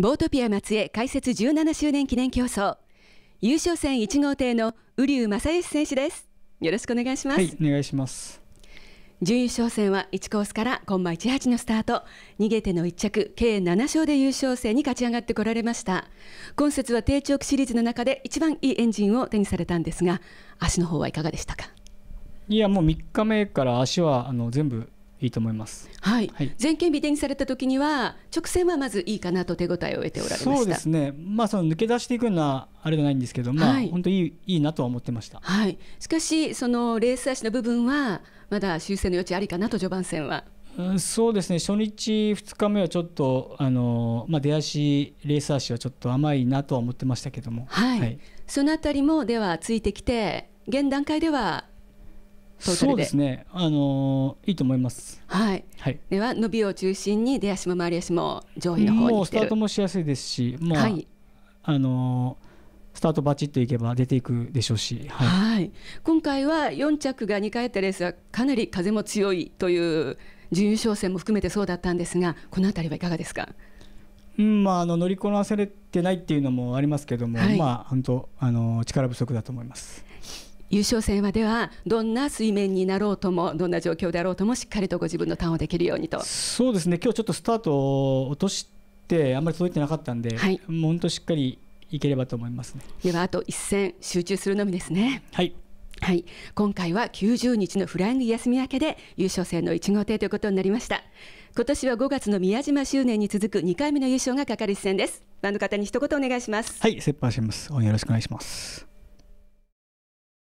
ボートピア松江開設17周年記念競争優勝戦1号艇の瓜生正義選手ですよろしくお願いします、はい、お願いします準優勝戦は1コースからコンマ18のスタート逃げての1着計7勝で優勝戦に勝ち上がってこられました今節は低直シリーズの中で一番いいエンジンを手にされたんですが足の方はいかがでしたかいやもう3日目から足はあの全部いいと思います。はい。はい、全県美定にされた時には直線はまずいいかなと手応えを得ておられました。そうですね。まあその抜け出していくようなあれじゃないんですけど、まあ、はい、本当にいいいいなとは思ってました。はい。しかしそのレース足の部分はまだ修正の余地ありかなと序盤戦は。うん、そうですね初日、2日目はちょっとあの、まあ、出足、レース足はちょっと甘いなとは思ってましたけども、はい、そのあたりもではついてきて現段階ではトータルでそうですね、あのー、いいと思います、はい、はい、では伸びを中心に出足も回り足も上位の方にスタートもしやすいですし、もう、はい、あのースタートバチッといけば出ていくでしょうし、はい、はい、今回は4着が2回ったレースはかなり風も強いという準優勝戦も含めてそうだったんですがこの辺りはいかがですか、うんまあ、あの乗りこなされてないっていうのもありますけども、はい、まあ、本当あの力不足だと思います。優勝戦はではどんな水面になろうともどんな状況であろうともしっかりとご自分のターンをできるようにとそうですね今日ちょっとスタートを落としてあんまり届いてなかったんで、はい、もう本当しっかりいければと思います、ね、ではあと一戦集中するのみですねはいはい、今回は90日のフライング休み明けで優勝戦の1号艇ということになりました今年は5月の宮島周年に続く2回目の優勝がかかる一戦です番の方に一言お願いしますはい、切羽します応援よろしくお願いします